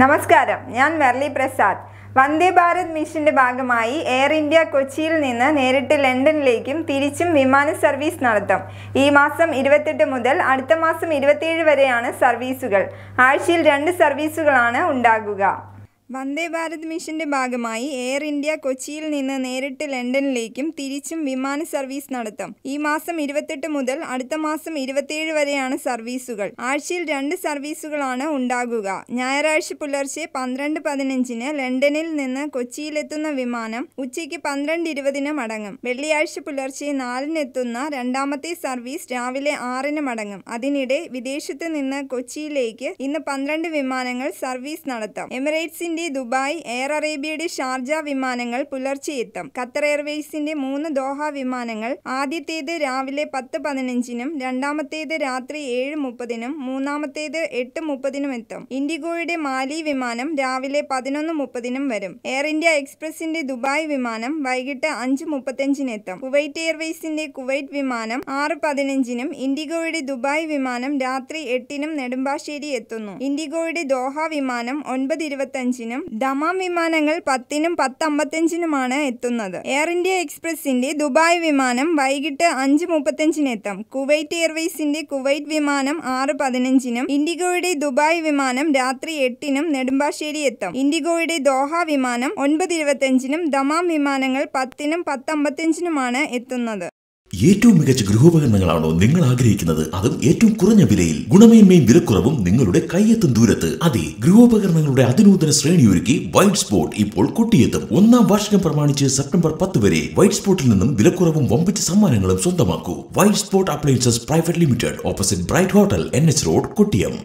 നമസ്കാരം ഞാൻ മെർലി പ്രസാദ് വന്ദേ ഭാരത് മിഷന്റെ ഭാഗമായി എയർ ഇന്ത്യ കൊച്ചിയിൽ നിന്ന് നേരിട്ട് ലണ്ടനിലേക്കും തിരിച്ചും വിമാന സർവീസ് നടത്തും ഈ മാസം ഇരുപത്തെട്ട് മുതൽ അടുത്ത മാസം ഇരുപത്തിയേഴ് വരെയാണ് സർവീസുകൾ ആഴ്ചയിൽ രണ്ട് സർവീസുകളാണ് ഉണ്ടാകുക വന്ദേ ഭാരത് മിഷന്റെ ഭാഗമായി എയർ ഇന്ത്യ കൊച്ചിയിൽ നിന്ന് നേരിട്ട് ലണ്ടനിലേക്കും തിരിച്ചും വിമാന സർവീസ് നടത്തും ഈ മാസം ഇരുപത്തെട്ട് മുതൽ അടുത്ത മാസം ഇരുപത്തിയേഴ് വരെയാണ് സർവീസുകൾ ആഴ്ചയിൽ രണ്ട് സർവീസുകളാണ് ഉണ്ടാകുക ഞായറാഴ്ച പുലർച്ചെ പന്ത്രണ്ട് പതിനഞ്ചിന് ലണ്ടനിൽ നിന്ന് കൊച്ചിയിലെത്തുന്ന വിമാനം ഉച്ചയ്ക്ക് പന്ത്രണ്ട് ഇരുപതിന് മടങ്ങും വെള്ളിയാഴ്ച പുലർച്ചെ നാലിനെത്തുന്ന രണ്ടാമത്തെ സർവീസ് രാവിലെ ആറിന് മടങ്ങും അതിനിടെ വിദേശത്ത് നിന്ന് കൊച്ചിയിലേക്ക് ഇന്ന് പന്ത്രണ്ട് വിമാനങ്ങൾ സർവീസ് നടത്താം എമിറേറ്റ്സിന്റെ എയർവേസിന്റെ ദുബായ് എയർ അറേബ്യയുടെ ഷാർജ വിമാനങ്ങൾ പുലർച്ചെ എത്തും ഖത്തർ എയർവേസിന്റെ മൂന്ന് ദോഹ വിമാനങ്ങൾ ആദ്യത്തേത് രാവിലെ പത്ത് പതിനഞ്ചിനും രണ്ടാമത്തേത് രാത്രി ഏഴ് മുപ്പതിനും മൂന്നാമത്തേത് എട്ട് മുപ്പതിനും എത്തും ഇൻഡിഗോയുടെ മാലി വിമാനം രാവിലെ പതിനൊന്ന് മുപ്പതിനും വരും എയർ ഇന്ത്യ എക്സ്പ്രസിന്റെ ദുബായ് വിമാനം വൈകിട്ട് അഞ്ച് മുപ്പത്തഞ്ചിന് എത്തും കുവൈറ്റ് എയർവേസിന്റെ കുവൈറ്റ് വിമാനം ആറ് പതിനഞ്ചിനും ഇൻഡിഗോയുടെ ദുബായ് വിമാനം രാത്രി എട്ടിനും നെടുമ്പാശ്ശേരി എത്തുന്നു ഇൻഡിഗോയുടെ ദോഹ വിമാനം ഒൻപത് ഇരുപത്തി അമ്പത്തഞ്ചിനും ദമാം വിമാനങ്ങൾ പത്തിനും പത്തമ്പത്തഞ്ചിനുമാണ് എത്തുന്നത് എയർ ഇന്ത്യ എക്സ്പ്രസിന്റെ ദുബായ് വിമാനം വൈകിട്ട് അഞ്ച് മുപ്പത്തഞ്ചിന് എത്തും കുവൈറ്റ് എയർവേസിന്റെ കുവൈറ്റ് വിമാനം ആറ് പതിനഞ്ചിനും ഇൻഡിഗോയുടെ ദുബായ് വിമാനം രാത്രി എട്ടിനും നെടുമ്പാശ്ശേരി എത്തും ഇൻഡിഗോയുടെ ദോഹ വിമാനം ഒൻപത് ഇരുപത്തഞ്ചിനും ദമാം വിമാനങ്ങൾ പത്തിനും പത്തമ്പത്തഞ്ചിനുമാണ് എത്തുന്നത് ഏറ്റവും മികച്ച ഗൃഹോപകരണങ്ങളാണോ നിങ്ങൾ ആഗ്രഹിക്കുന്നത് അതും ഏറ്റവും കുറഞ്ഞ വിലയിൽ ഗുണമേന്മയും വിലക്കുറവും നിങ്ങളുടെ കയ്യെത്തും ദൂരത്ത് അതെ ഗൃഹോപകരണങ്ങളുടെ അതിനൂതന ഒരുക്കി വൈറ്റ് സ്പോട്ട് ഇപ്പോൾ കൊട്ടിയെത്തും ഒന്നാം വാർഷികം പ്രമാണിച്ച് സെപ്റ്റംബർ പത്ത് വരെ വൈറ്റ് സ്പോട്ടിൽ നിന്നും വിലക്കുറവും വമ്പിച്ച സമ്മാനങ്ങളും സ്വന്തമാക്കൂ white spot appliances private limited opposite bright hotel N H road Kottiyam